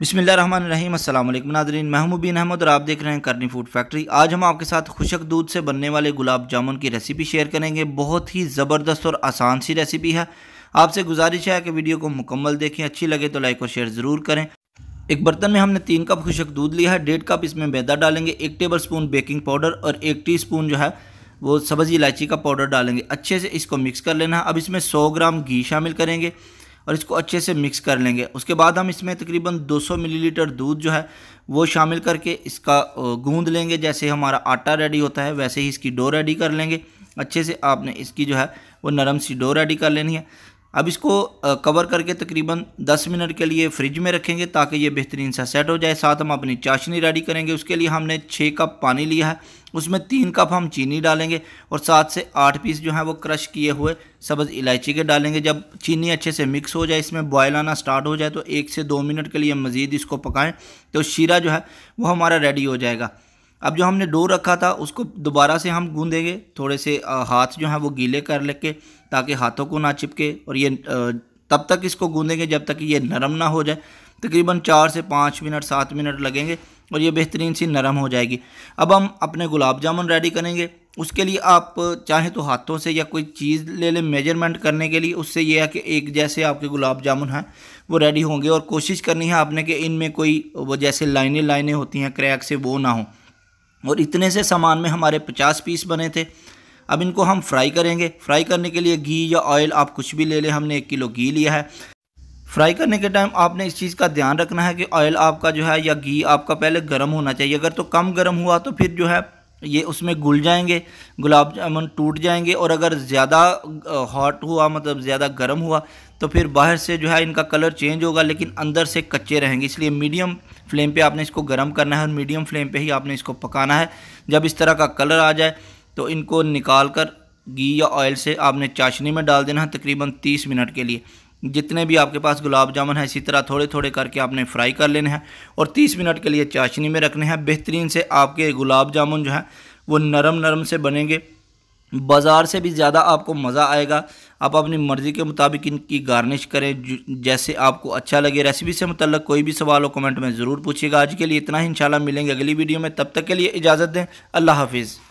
बिसमिल्ल रहीम अल्लाम नादरीन महमूबीन अहमद और आप देख रहे हैं करनी फूड फैक्ट्री आज हम आपके साथ खुशक दूध से बनने वाले गुलाब जामुन की रेसिपी शेयर करेंगे बहुत ही ज़बरदस्त और आसान सी रेसिपी है आपसे गुजारिश है कि वीडियो को मुकम्मल देखें अच्छी लगे तो लाइक और शेयर ज़रूर करें एक बर्तन में हमने तीन कप खुशक दूध लिया है डेढ़ कप इसमें मैदा डालेंगे एक टेबल स्पून बेकिंग पाउडर और एक टी स्पून जो है वो सब्ज़ी इलायची का पाउडर डालेंगे अच्छे से इसको मिक्स कर लेना है अब इसमें सौ ग्राम घी शामिल करेंगे और इसको अच्छे से मिक्स कर लेंगे उसके बाद हम इसमें तकरीबन 200 मिलीलीटर दूध जो है वो शामिल करके इसका गूंद लेंगे जैसे हमारा आटा रेडी होता है वैसे ही इसकी डो रेडी कर लेंगे अच्छे से आपने इसकी जो है वो नरम सी डो रेडी कर लेनी है अब इसको कवर करके तकरीबन 10 मिनट के लिए फ्रिज में रखेंगे ताकि ये बेहतरीन सा सेट हो जाए साथ हम अपनी चाशनी रेडी करेंगे उसके लिए हमने छः कप पानी लिया है उसमें तीन कप हम चीनी डालेंगे और सात से आठ पीस जो हैं वो क्रश किए हुए सब्ज़ इलायची के डालेंगे जब चीनी अच्छे से मिक्स हो जाए इसमें बॉयल आना स्टार्ट हो जाए तो एक से दो मिनट के लिए मज़ीद इसको पकाएँ तो शीरा जो है वो हमारा रेडी हो जाएगा अब जो हमने डो रखा था उसको दोबारा से हम गूंदेंगे थोड़े से हाथ जो हैं वो गीले कर लेके ताकि हाथों को ना चिपके और ये तब तक इसको गूंदेंगे जब तक ये नरम ना हो जाए तकरीबन चार से पाँच मिनट सात मिनट लगेंगे और ये बेहतरीन सी नरम हो जाएगी अब हम अपने गुलाब जामुन रेडी करेंगे उसके लिए आप चाहे तो हाथों से या कोई चीज़ ले लें मेजरमेंट करने के लिए उससे यह है कि एक जैसे आपके गुलाब जामुन हैं वो रेडी होंगे और कोशिश करनी है आपने कि इनमें कोई वो जैसे लाइनें लाइनें होती हैं क्रैक से वो ना हों और इतने से सामान में हमारे पचास पीस बने थे अब इनको हम फ्राई करेंगे फ्राई करने के लिए घी या ऑयल आप कुछ भी ले लें हमने एक किलो घी लिया है फ्राई करने के टाइम आपने इस चीज़ का ध्यान रखना है कि ऑयल आपका जो है या घी आपका पहले गर्म होना चाहिए अगर तो कम गर्म हुआ तो फिर जो है ये उसमें घुल जाएंगे गुलाब जामुन टूट जाएंगे और अगर ज़्यादा हॉट हुआ मतलब ज़्यादा गर्म हुआ तो फिर बाहर से जो है इनका कलर चेंज होगा लेकिन अंदर से कच्चे रहेंगे इसलिए मीडियम फ्लेम पे आपने इसको गर्म करना है और मीडियम फ्लेम पे ही आपने इसको पकाना है जब इस तरह का कलर आ जाए तो इनको निकाल कर घी या ऑयल से आपने चाशनी में डाल देना है तकरीबन तीस मिनट के लिए जितने भी आपके पास गुलाब जामुन है इसी तरह थोड़े थोड़े करके आपने फ्राई कर लेने हैं और 30 मिनट के लिए चाशनी में रखने हैं बेहतरीन से आपके गुलाब जामुन जो है वो नरम नरम से बनेंगे बाज़ार से भी ज़्यादा आपको मज़ा आएगा आप अपनी मर्ज़ी के मुताबिक इनकी गार्निश करें जैसे आपको अच्छा लगे रेसिपी से मतलब कोई भी सवाल हो कमेंट में ज़रूर पूछिएगा आज के लिए इतना ही इंशाल्लाह मिलेंगे अगली वीडियो में तब तक के लिए इजाज़त दें अल्लाह हाफिज़